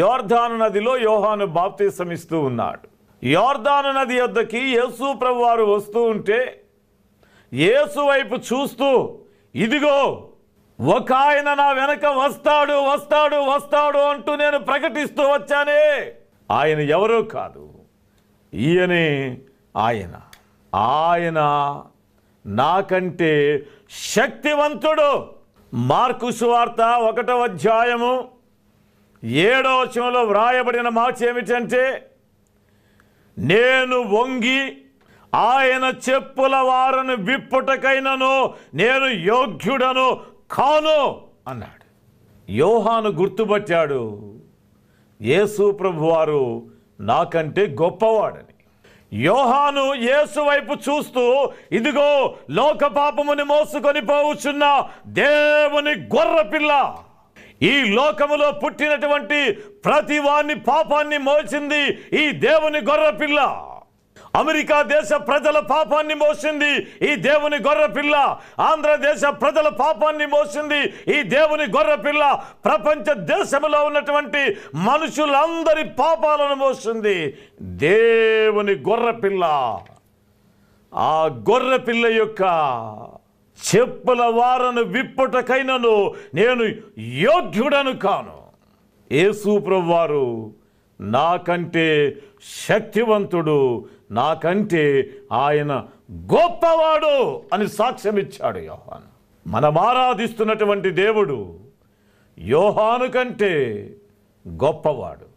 యోర్ధాను నదిలో యోహాను శ్రమిస్తూ ఉన్నాడు యోర్ధాను నది వద్దకి యేసు ప్రభువారు వస్తూ ఉంటే యేసు వైపు చూస్తూ ఇదిగో ఒక ఆయన నా వెనక వస్తాడు వస్తాడు వస్తాడు అంటూ నేను ప్రకటిస్తూ వచ్చానే ఆయన ఎవరో కాదు ఈయనే ఆయన ఆయన నాకంటే శక్తివంతుడు మార్కు సువార్త ఒకటవ అధ్యాయము ఏడో వచనంలో వ్రాయబడిన మాట ఏమిటంటే నేను వంగి ఆయన చెప్పుల వారను విప్పుటకైనను నేను యోగ్యుడను కాను అన్నాడు యోహాను గుర్తుపట్టాడు యేసు ప్రభువారు నాకంటే గొప్పవాడని యోహాను యేసు వైపు చూస్తూ ఇదిగో లోక పాపముని మోసుకొని పోవుచున్న దేవుని గొర్రపిల్ల ఈ లోకములో పుట్టినటువంటి ప్రతి వాణ్ణి పాపాన్ని మోసింది ఈ దేవుని గొర్రపిల్ల అమెరికా దేశ ప్రజల పాపాన్ని మోసింది ఈ దేవుని గొర్రపిల్ల ఆంధ్రదేశ ప్రజల పాపాన్ని మోసింది ఈ దేవుని గొర్రపిల్ల ప్రపంచ దేశంలో ఉన్నటువంటి మనుషులందరి పాపాలను మోసింది దేవుని గొర్రపిల్ల ఆ గొర్రపిల్ల యొక్క చెప్పుల వారను విప్పుటకైనను నేను యోగ్యుడను కాను యేసుప్రభు వారు నాకంటే శక్తివంతుడు నాకంటే ఆయన గొప్పవాడు అని సాక్ష్యం ఇచ్చాడు యోహాను మనం ఆరాధిస్తున్నటువంటి దేవుడు యోహాను కంటే గొప్పవాడు